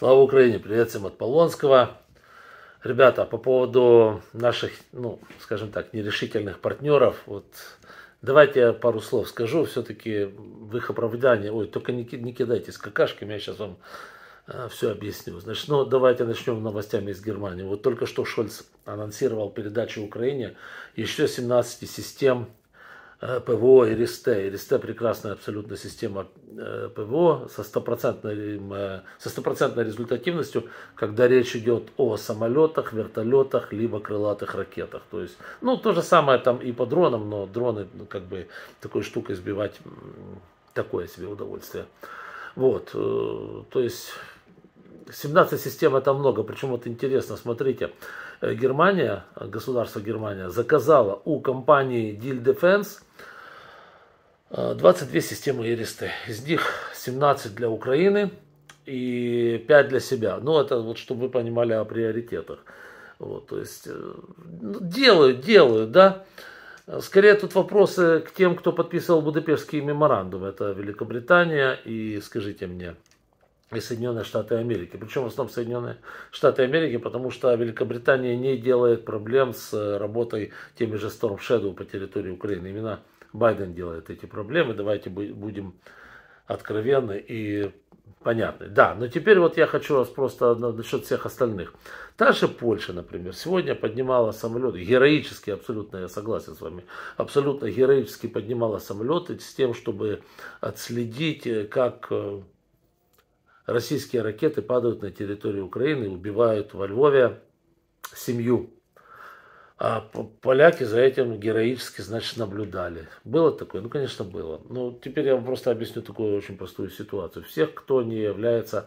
Слава Украине! Привет всем от Полонского. Ребята, по поводу наших, ну, скажем так, нерешительных партнеров, вот давайте я пару слов скажу, все-таки в их оправдании, ой, только не, не кидайтесь какашками, я сейчас вам э, все объясню. Значит, ну, давайте начнем новостями из Германии. Вот только что Шольц анонсировал передачу Украине еще 17 систем Э, ПВО и РСТ. РСТ прекрасная абсолютно система э, ПВО со стопроцентной, э, со стопроцентной результативностью, когда речь идет о самолетах, вертолетах, либо крылатых ракетах. То есть, ну, то же самое там и по дронам, но дроны, ну, как бы, такой штукой сбивать такое себе удовольствие. Вот, то есть, 17 систем это много, причем вот интересно, смотрите, Германия, государство Германия, заказало у компании Deal Defense 22 э, системы Иристы. Из них 17 для Украины и 5 для себя. Ну, это вот, чтобы вы понимали о приоритетах. Вот, то есть, э, ну, делают, делают, да. Скорее тут вопросы к тем, кто подписывал Будапештский меморандум. Это Великобритания и, скажите мне, и Соединенные Штаты Америки. Причем в основном Соединенные Штаты Америки, потому что Великобритания не делает проблем с э, работой теми же Storm Shadow по территории Украины. Именно Байден делает эти проблемы. Давайте будем откровенны и понятны. Да, но теперь вот я хочу вас просто насчет всех остальных. Та же Польша, например, сегодня поднимала самолеты, героически, абсолютно, я согласен с вами, абсолютно героически поднимала самолеты с тем, чтобы отследить, э, как э, российские ракеты падают на территорию Украины, и убивают во Львове семью. А поляки за этим героически, значит, наблюдали. Было такое? Ну, конечно, было. Но ну, теперь я вам просто объясню такую очень простую ситуацию. Всех, кто не является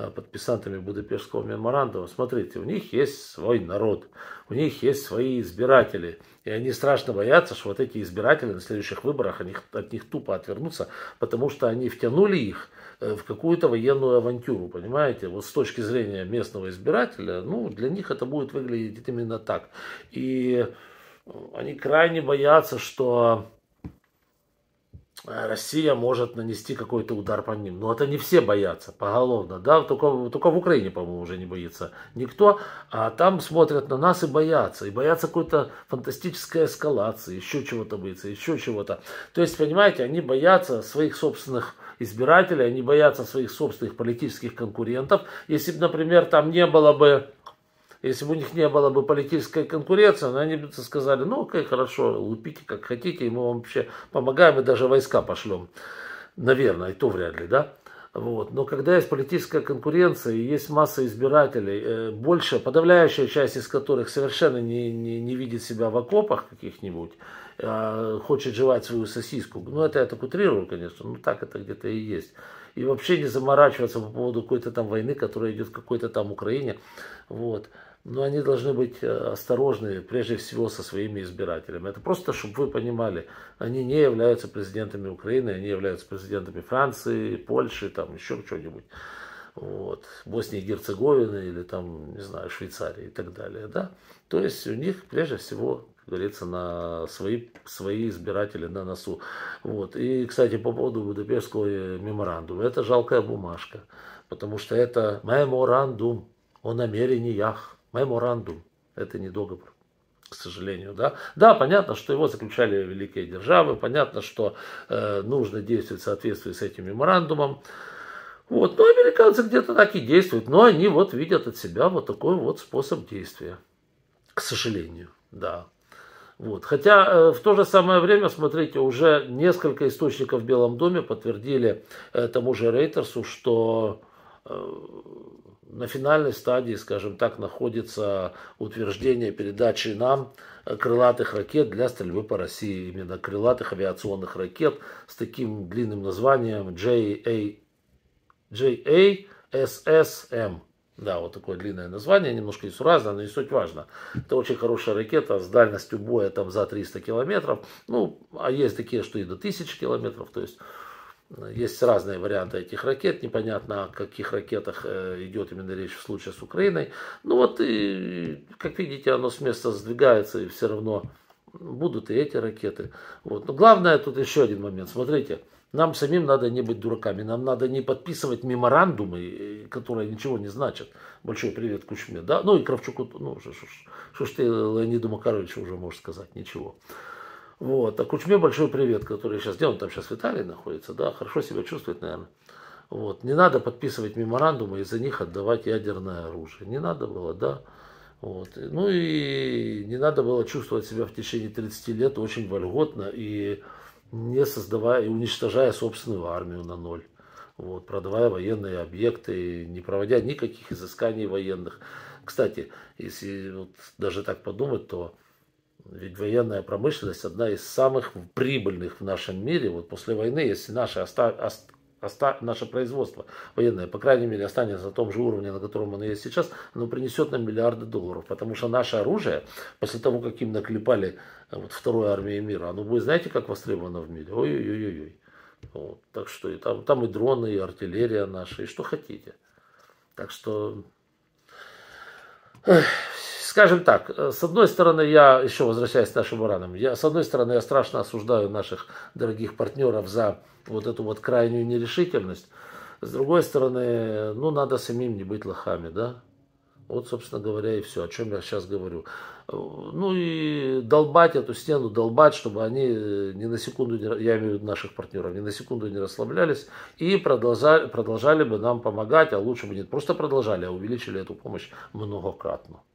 Э, подписантами Будапештского меморандума, смотрите, у них есть свой народ, у них есть свои избиратели, и они страшно боятся, что вот эти избиратели на следующих выборах они, от них тупо отвернутся, потому что они втянули их э, в какую-то военную авантюру, понимаете? Вот с точки зрения местного избирателя, ну, для них это будет выглядеть именно так. И они крайне боятся, что Э, Россия может нанести какой-то удар по ним. Но это не все боятся поголовно, да, только, только в Украине, по-моему, уже не боится никто, а там смотрят на нас и боятся, и боятся какой-то фантастической эскалации, еще чего-то боится, еще чего-то. То есть, понимаете, они боятся своих собственных избирателей, они боятся своих собственных политических конкурентов. Если бы, например, там не было бы если бы у них не было бы политической конкуренции, они бы сказали, ну окей, хорошо, лупите как хотите, и мы вам вообще помогаем и даже войска пошлем. Наверное, и то вряд ли, да? Вот. Но когда есть политическая конкуренция, и есть масса избирателей, э, больше, подавляющая часть из которых совершенно не, не, не видит себя в окопах каких-нибудь, э, хочет жевать свою сосиску. Ну, это я так утрирую, конечно, но так это где-то и есть. И вообще не заморачиваться по поводу какой-то там войны, которая идет в какой-то там Украине. Вот но они должны быть э, осторожны прежде всего со своими избирателями. Это просто, чтобы вы понимали, они не являются президентами Украины, они являются президентами Франции, Польши, там еще чего-нибудь. Вот, Боснии и Герцеговины или там, не знаю, Швейцарии и так далее, да. То есть у них прежде всего говорится, на свои, свои избиратели на носу. Вот. И, кстати, по поводу Будапештского э, меморандума. Это жалкая бумажка, потому что это меморандум о намерениях меморандум. Это не договор к сожалению, да. Да, понятно, что его заключали великие державы, понятно, что э, нужно действовать в соответствии с этим меморандумом. Вот, но американцы где-то так и действуют, но они вот видят от себя вот такой вот способ действия, к сожалению, да. Вот. Хотя э, в то же самое время, смотрите, уже несколько источников в Белом доме подтвердили э, тому же Рейтерсу, что Э, на финальной стадии, скажем так, находится утверждение передачи нам крылатых ракет для стрельбы по России. Именно крылатых авиационных ракет с таким длинным названием JA, JASSM. Эм. Да, вот такое длинное название, немножко несуразное, но не суть важно. Это очень хорошая ракета с дальностью боя там за 300 километров. Ну, а есть такие, что и до 1000 километров. То есть есть разные варианты этих ракет, непонятно о каких ракетах э, идет именно речь в случае с Украиной. Ну вот, и, как видите, оно с места сдвигается и все равно будут и эти ракеты. Вот. Но главное тут еще один момент. Смотрите, нам самим надо не быть дураками, нам надо не подписывать меморандумы, э, которые ничего не значат. Большой привет Кучме, да? Ну и Кравчуку, ну что ж ты Леониду Макаровичу уже можешь сказать, ничего. Вот. А Кучме большой привет, который сейчас, где он там сейчас в Италии находится, да, хорошо себя чувствует, наверное. Вот. Не надо подписывать меморандумы из-за них отдавать ядерное оружие. Не надо было, да. Вот. Ну и не надо было чувствовать себя в течение 30 лет очень вольготно и не создавая и уничтожая собственную армию на ноль. Вот, продавая военные объекты, не проводя никаких изысканий военных. Кстати, если вот даже так подумать, то ведь военная промышленность одна из самых прибыльных в нашем мире. Вот после войны, если наше, оста, оста, наше производство военное, по крайней мере, останется на том же уровне, на котором оно есть сейчас, оно принесет нам миллиарды долларов. Потому что наше оружие, после того, как им наклепали э, вот, второй армии мира, оно будет, знаете, как востребовано в мире? Ой-ой-ой-ой. Вот. Так что и там, там и дроны, и артиллерия наша, и что хотите. Так что... Эх, скажем так, э, с одной стороны, я, еще возвращаюсь к нашим уранам, я, с одной стороны, я страшно осуждаю наших дорогих партнеров за вот эту вот крайнюю нерешительность. С другой стороны, ну, надо самим не быть лохами, да? Вот, собственно говоря, и все, о чем я сейчас говорю. Э, ну и долбать эту стену, долбать, чтобы они э, ни на секунду, не, я имею в виду наших партнеров, ни на секунду не расслаблялись и продолжали, продолжали бы нам помогать, а лучше бы нет, просто продолжали, а увеличили эту помощь многократно.